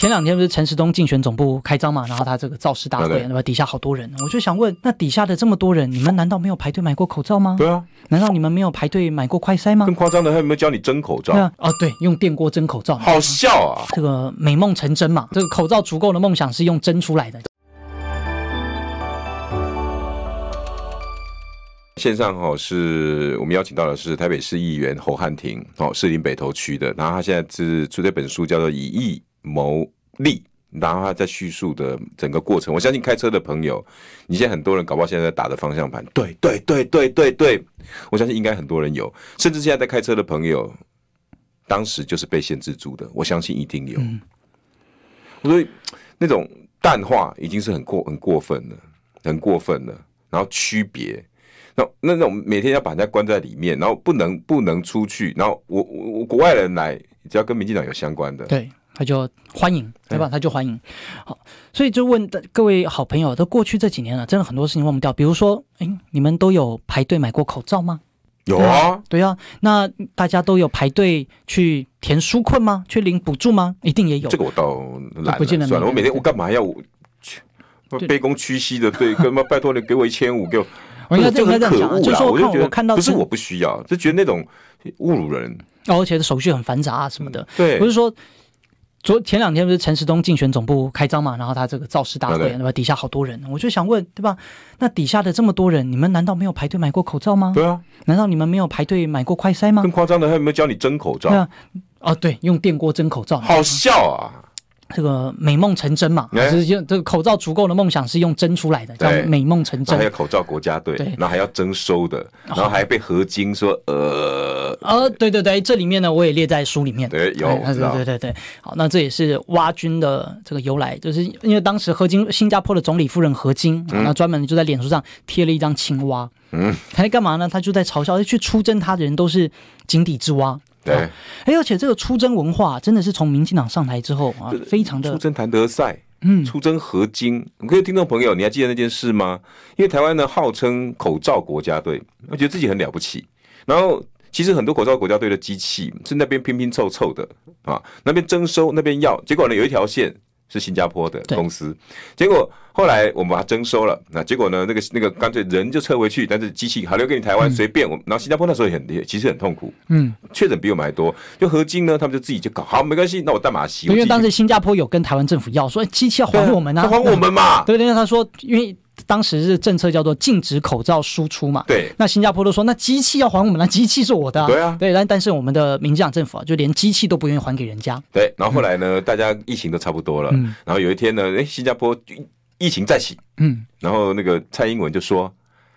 前两天不是陈时东竞选总部开张嘛，然后他这个造势大会，那么底下好多人，我就想问，那底下的这么多人，你们难道没有排队买过口罩吗？对啊，难道你们没有排队买过快筛吗？更夸张的，他有没有教你蒸口罩？哦，对，用电锅蒸口罩，好笑啊！这个美梦成真嘛，这个口罩足够的梦想是用蒸出来的。线上哈，是我们邀请到的是台北市议员侯汉庭，哦，士林北投区的，然后他现在是出这本书，叫做《以疫》。谋利，然后他在叙述的整个过程。我相信开车的朋友，你现在很多人搞不好现在在打的方向盘。对对对对对对，我相信应该很多人有，甚至现在在开车的朋友，当时就是被限制住的。我相信一定有，所以那种淡化已经是很过很过分了，很过分了。然后区别，那那种每天要把人家关在里面，然后不能不能出去，然后我我国外人来，只要跟民进党有相关的，对。他就欢迎，对吧？他就欢迎。好，所以就问各位好朋友，都过去这几年了，真的很多事情忘不掉。比如说，哎，你们都有排队买过口罩吗？有啊，对啊。那大家都有排队去填纾困吗？去领补助吗？一定也有。这个我倒不记得了。算了，我每天我干嘛要去卑躬屈膝的对，干嘛拜托你给我一千五给我？我应该这样讲，就是我看我看到不是我不需要，就觉得那种侮辱人，而且手续很繁杂啊什么的。对，不是说。昨前两天不是陈时东竞选总部开张嘛，然后他这个造势大会，对吧？底下好多人，我就想问，对吧？那底下的这么多人，你们难道没有排队买过口罩吗？对啊，难道你们没有排队买过快塞吗？更夸张的，还有没有教你蒸口罩？啊，哦，对，用电锅蒸口罩，好笑啊！这个美梦成真嘛，就是用这个口罩足够的梦想是用真出来的，叫美梦成真。还有口罩国家队，那还要征收的，然后还被何晶说，呃，呃，对对对，这里面呢，我也列在书里面，对，有，对对对对，好，那这也是蛙军的这个由来，就是因为当时何晶，新加坡的总理夫人何晶，然专门就在脸书上贴了一张青蛙，嗯，他干嘛呢？他就在嘲笑，去出征他的人都是井底之蛙。对，而且这个出征文化真的是从民进党上台之后啊，非常的出征谭德赛，嗯，出征何金。各位听众朋友，你还记得那件事吗？因为台湾呢号称口罩国家队，我觉得自己很了不起。然后其实很多口罩国家队的机器是那边拼拼凑凑的啊，那边征收那边要，结果呢有一条线。是新加坡的公司，结果后来我们把它征收了，那结果呢？那个那个干脆人就撤回去，但是机器好留给你台湾随便我。然后新加坡那时候也很其实很痛苦，嗯，确诊比我们还多。就何金呢，他们就自己就搞，好没关系，那我代码西。因为当时新加坡有跟台湾政府要，说机器要还我们啊，还我们嘛。对，因为他说，因为。当时是政策叫做禁止口罩输出嘛？对。那新加坡都说，那机器要还我们，那机器是我的。对啊。对，但但是我们的民进党政府啊，就连机器都不愿意还给人家。对。然后后来呢，大家疫情都差不多了。嗯。然后有一天呢，哎，新加坡疫情再起。嗯。然后那个蔡英文就说：“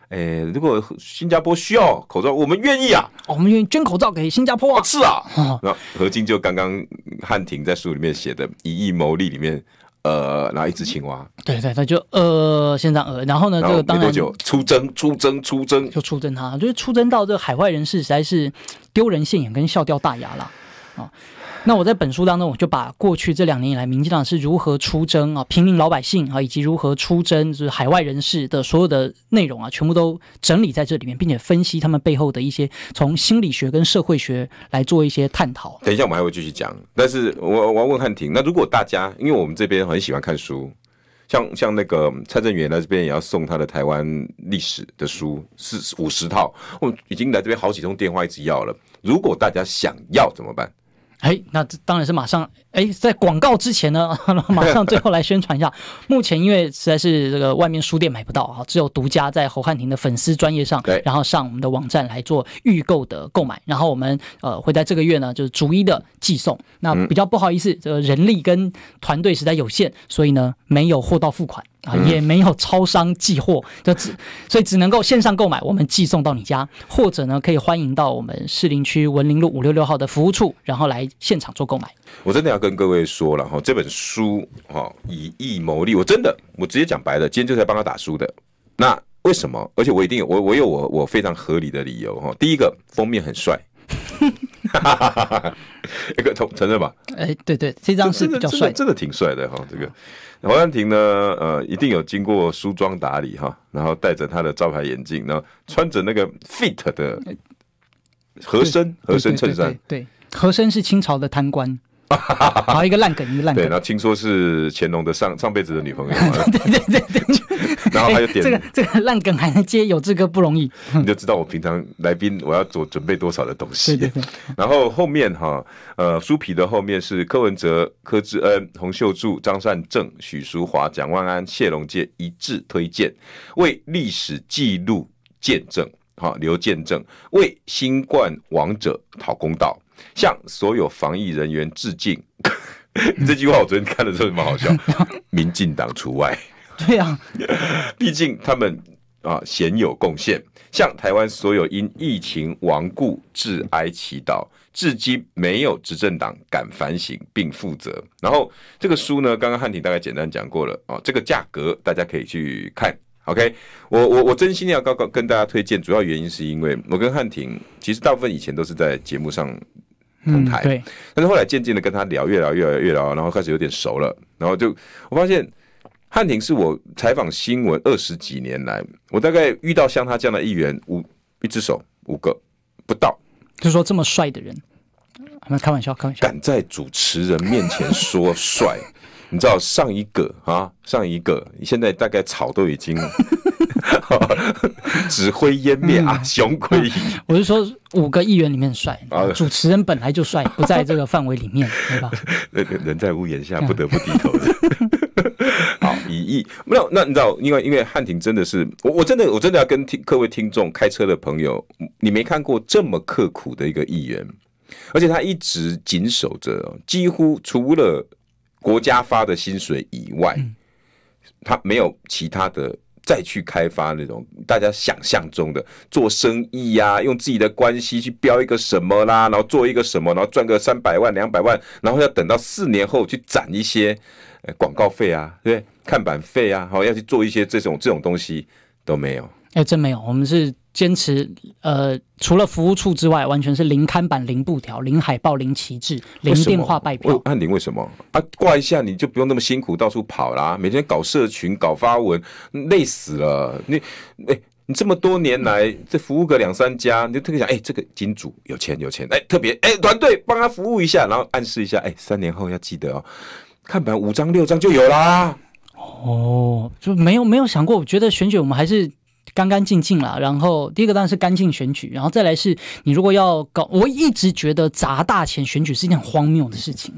哎，如果新加坡需要口罩，我们愿意啊，我们愿意捐口罩给新加坡啊。”是啊。那何晶就刚刚汉庭在书里面写的“以意牟利”里面。呃，后一只青蛙？对对，他就呃，现在，呃，然后呢，这个当然出征，出征，出征，就出征他，就是出征到这个海外人士，实在是丢人现眼跟笑掉大牙了。啊，那我在本书当中，我就把过去这两年以来，民进党是如何出征啊，平民老百姓啊，以及如何出征，就是海外人士的所有的内容啊，全部都整理在这里面，并且分析他们背后的一些，从心理学跟社会学来做一些探讨。等一下我们还会继续讲，但是我我要问汉庭，那如果大家，因为我们这边很喜欢看书，像像那个蔡正元来这边也要送他的台湾历史的书是五十套，我已经来这边好几通电话一直要了，如果大家想要怎么办？哎，那当然是马上哎，在广告之前呢，马上最后来宣传一下。目前因为实在是这个外面书店买不到啊，只有独家在侯汉廷的粉丝专业上，然后上我们的网站来做预购的购买，然后我们呃会在这个月呢就是逐一的寄送。那比较不好意思，这个人力跟团队实在有限，所以呢没有货到付款。啊，也没有超商寄货，就只所以只能够线上购买，我们寄送到你家，或者呢，可以欢迎到我们士林区文林路五六六号的服务处，然后来现场做购买。我真的要跟各位说了哈，这本书哈以意谋利，我真的我直接讲白的，今天就是帮他打书的。那为什么？而且我一定我我有我我非常合理的理由哈。第一个封面很帅。哈哈哈哈一个同承认吧，哎，对对，这张是，比较帅，真的挺帅的哈。这个黄安婷呢，呃，一定有经过梳妆打理哈，然后戴着他的招牌眼镜，然后穿着那个 fit 的和珅和珅衬衫，对，和珅是清朝的贪官。好一个烂梗，一个烂梗。对，那听说是乾隆的上上辈子的女朋友。对对对对。然后还有点这个这个烂梗还能接，有这个不容易。你就知道我平常来宾，我要做准备多少的东西。对对对。然后后面哈，呃，书皮的后面是柯文哲、柯志恩、洪秀柱、张善政、许淑华、蒋万安、谢龙介一致推荐，为历史记录见证，哈留见证，为新冠王者讨公道。向所有防疫人员致敬，这句话我昨天看的时候，什么好笑？民进党除外。对啊，毕竟他们啊，鲜有贡献。向台湾所有因疫情亡故致哀祈祷，至今没有执政党敢反省并负责。然后这个书呢，刚刚汉庭大概简单讲过了啊，这个价格大家可以去看。OK，我我我真心要高高跟大家推荐，主要原因是因为我跟汉庭其实大部分以前都是在节目上。同台，对。但是后来渐渐的跟他聊，越聊越聊越聊，然后开始有点熟了。然后就我发现，汉庭是我采访新闻二十几年来，我大概遇到像他这样的一员五一只手五个不到，就说这么帅的人，开玩笑，开玩笑。敢在主持人面前说帅，你知道上一个啊，上一个，现在大概草都已经。指挥烟灭啊，雄归 我是说，五个议员里面帅，主持人本来就帅，不在这个范围里面。人人在屋檐下，不得不低头。好，一亿没有，那你知道？因为因为汉庭真的是，我我真的我真的要跟听各位听众开车的朋友，你没看过这么刻苦的一个议员，而且他一直紧守着，几乎除了国家发的薪水以外，他没有其他的。再去开发那种大家想象中的做生意呀，用自己的关系去标一个什么啦，然后做一个什么，然后赚个三百万两百万，然后要等到四年后去攒一些，呃，广告费啊，对对？看板费啊，好要去做一些这种这种东西都没有。哎，真没有，我们是。坚持，呃，除了服务处之外，完全是零看板、零布条、零海报、零旗帜、零电话拜票。按零为什么？啊，挂一下你就不用那么辛苦到处跑啦，每天搞社群、搞发文，累死了。你，哎，你这么多年来，这服务个两三家，你就特别想，哎，这个金主有钱有钱，哎，特别哎，团队帮他服务一下，然后暗示一下，哎，三年后要记得哦，看板五张六张就有啦。哦，就没有没有想过，我觉得选举我们还是。干干净净了，然后第一个当然是干净选举，然后再来是你如果要搞，我一直觉得砸大钱选举是一件很荒谬的事情。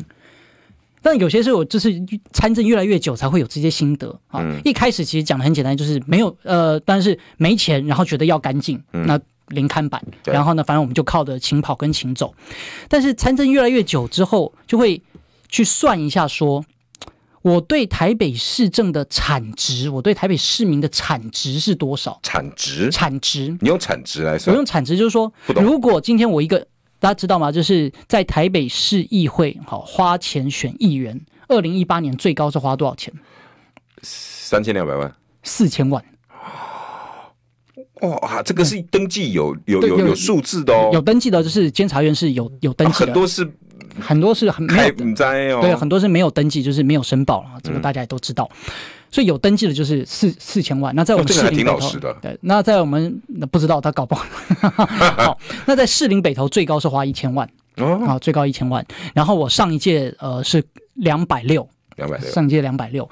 但有些时候，就是参政越来越久，才会有这些心得啊。一开始其实讲的很简单，就是没有呃，但是没钱，然后觉得要干净，那零刊版，然后呢，反正我们就靠着勤跑跟勤走。但是参政越来越久之后，就会去算一下说。我对台北市政的产值，我对台北市民的产值是多少？产值？产值？你用产值来算？我用产值就是说，如果今天我一个大家知道吗？就是在台北市议会好花钱选议员，二零一八年最高是花多少钱？三千两百万？四千万？哦，哇，这个是登记有有有有数字的哦，有登记的，就是监察院是有有登记的，很多是。很多是很没有对，很多是没有登记，就是没有申报啊，这个大家也都知道。所以有登记的就是四四千万。那在我们士林北头，对，那在我们不知道他搞不好。好，那在士林北头最高是花一千万啊，最高一千万。然后我上一届呃是两百六，两百六，上届两百六。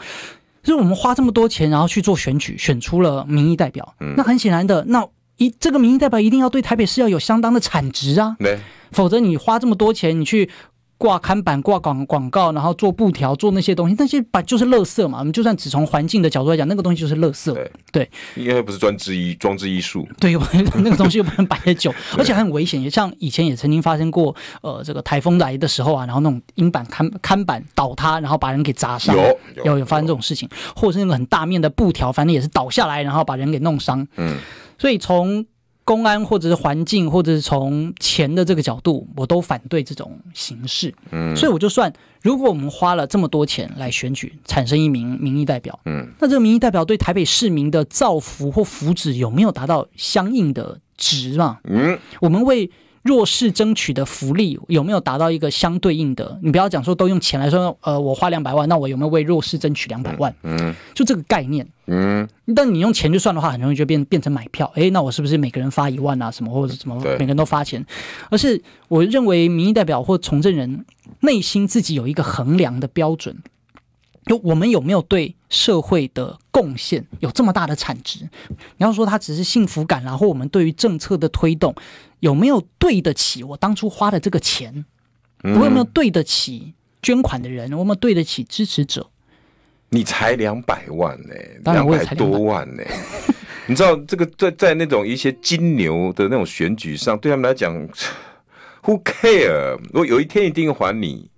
所以我们花这么多钱，然后去做选举，选出了民意代表。那很显然的，那一这个民意代表一定要对台北市要有相当的产值啊，否则你花这么多钱，你去。挂刊板、挂广广告，然后做布条、做那些东西，那些把就是垃圾嘛。我们就算只从环境的角度来讲，那个东西就是垃圾。对，因为不是装置艺装置艺术。对，那个东西又不能摆久，而且很危险。也像以前也曾经发生过，呃，这个台风来的时候啊，然后那种英板、刊刊板倒塌，然后把人给砸伤。有有有发生这种事情，或是那个很大面的布条，反正也是倒下来，然后把人给弄伤。嗯，所以从。公安或者是环境，或者是从钱的这个角度，我都反对这种形式。嗯，所以我就算如果我们花了这么多钱来选举产生一名民意代表，嗯，那这个民意代表对台北市民的造福或福祉有没有达到相应的值嘛？嗯，我们为。弱势争取的福利有没有达到一个相对应的？你不要讲说都用钱来说，呃，我花两百万，那我有没有为弱势争取两百万？嗯，就这个概念。嗯，但你用钱去算的话，很容易就变变成买票。哎，那我是不是每个人发一万啊？什么或者什么，每个人都发钱？而是我认为民意代表或从政人内心自己有一个衡量的标准。有我们有没有对社会的贡献？有这么大的产值？你要说它只是幸福感，然后我们对于政策的推动有没有对得起我当初花的这个钱？我有没有对得起捐款的人？我有没有对得起支持者？你才两百万呢，两百多万呢？你知道这个在在那种一些金牛的那种选举上，对他们来讲，Who care？我有一天一定还你。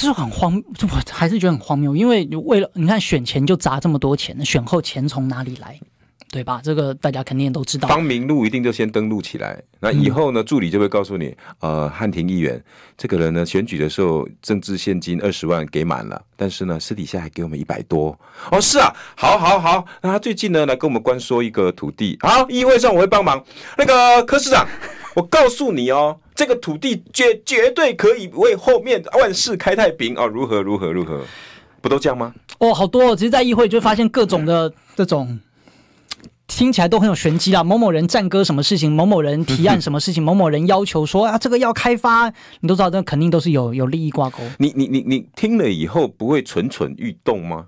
是很荒，我还是觉得很荒谬，因为你为了你看选前就砸这么多钱，选后钱从哪里来，对吧？这个大家肯定也都知道。当名录一定就先登录起来，那以后呢助理就会告诉你，呃，汉庭议员这个人呢选举的时候政治现金二十万给满了，但是呢私底下还给我们一百多。哦，是啊，好，好，好，那他最近呢来跟我们关说一个土地，好，议会上我会帮忙。那个柯市长，我告诉你哦。这个土地绝绝对可以为后面万事开太平啊！如何如何如何，不都这样吗？哦，好多哦！其实，在议会就发现各种的这种听起来都很有玄机啦。某某人战歌什么事情？某某人提案什么事情？某某人要求说啊，这个要开发，你都知道，那肯定都是有有利益挂钩。你你你你听了以后不会蠢蠢欲动吗？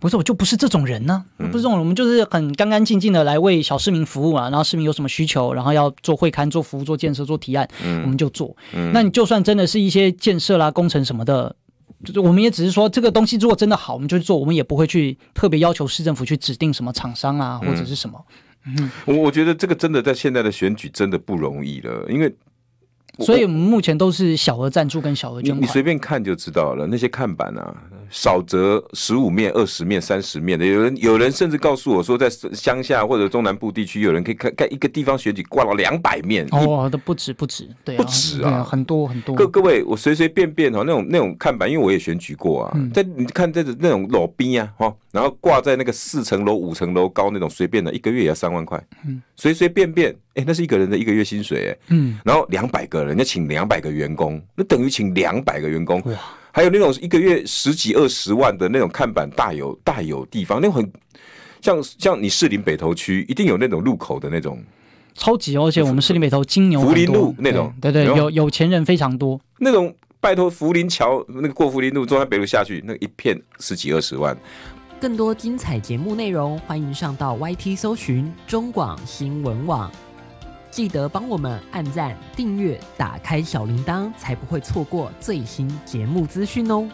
不是，我就不是这种人呢。不是这种，我们就是很干干净净的来为小市民服务啊。然后市民有什么需求，然后要做会刊、做服务、做建设、做提案，我们就做。那你就算真的是一些建设啦、工程什么的，就是我们也只是说这个东西如果真的好，我们就做，我们也不会去特别要求市政府去指定什么厂商啊或者是什么。我我觉得这个真的在现在的选举真的不容易了，因为所以我们目前都是小额赞助跟小额捐款。你随便看就知道了，那些看板啊。少则十五面、二十面、三十面的，有人有人甚至告诉我说，在乡下或者中南部地区，有人可以看看一个地方选举挂了两百面，哦，都不止不止，对，不止啊，很多很多。各各位，我随随便便哈，那种那种看板，因为我也选举过啊。嗯。在你看这种那种裸兵呀哈，然后挂在那个四层楼、五层楼高那种随便的，一个月也要三万块。嗯。随随便便，哎，那是一个人的一个月薪水。嗯。然后两百个人要请两百个员工，那等于请两百个员工。还有那种一个月十几二十万的那种看板，大有大有地方，那种很像像你士林北头区一定有那种路口的那种，超级，而且我们市林北头金牛福林路那种，对对，有有钱人非常多，那种拜托福林桥那个过福林路中山北路下去那一片十几二十万。更多精彩节目内容，欢迎上到 YT 搜寻中广新闻网。记得帮我们按赞、订阅、打开小铃铛，才不会错过最新节目资讯哦。